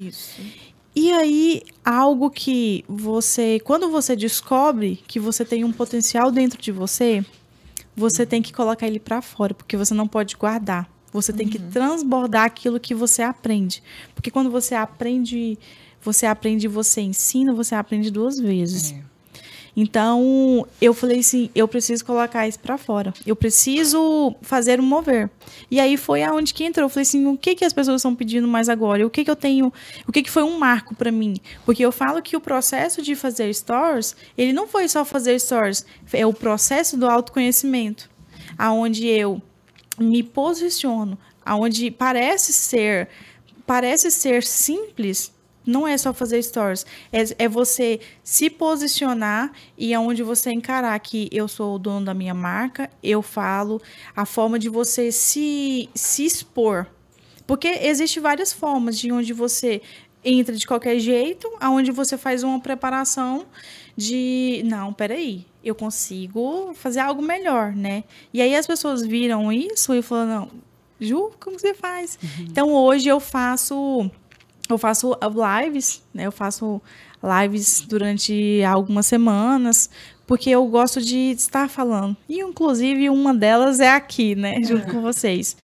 Isso. E aí, algo que você, quando você descobre que você tem um potencial dentro de você, você tem que colocar ele para fora, porque você não pode guardar. Você tem que uhum. transbordar aquilo que você aprende. Porque quando você aprende, você aprende, você ensina, você aprende duas vezes. É. Então, eu falei assim, eu preciso colocar isso para fora. Eu preciso fazer um mover. E aí foi aonde que entrou. Eu falei assim, o que que as pessoas estão pedindo mais agora? O que que eu tenho, o que que foi um marco para mim? Porque eu falo que o processo de fazer stories, ele não foi só fazer stories, é o processo do autoconhecimento, aonde eu me posiciono, aonde parece ser parece ser simples, não é só fazer stories, é, é você se posicionar e aonde é você encarar que eu sou o dono da minha marca, eu falo, a forma de você se, se expor. Porque existe várias formas de onde você entra de qualquer jeito, aonde você faz uma preparação de, não, peraí, eu consigo fazer algo melhor, né? E aí as pessoas viram isso e falaram, não, Ju, como você faz? Uhum. Então hoje eu faço eu faço lives, né? Eu faço lives durante algumas semanas, porque eu gosto de estar falando. E inclusive uma delas é aqui, né, junto com vocês.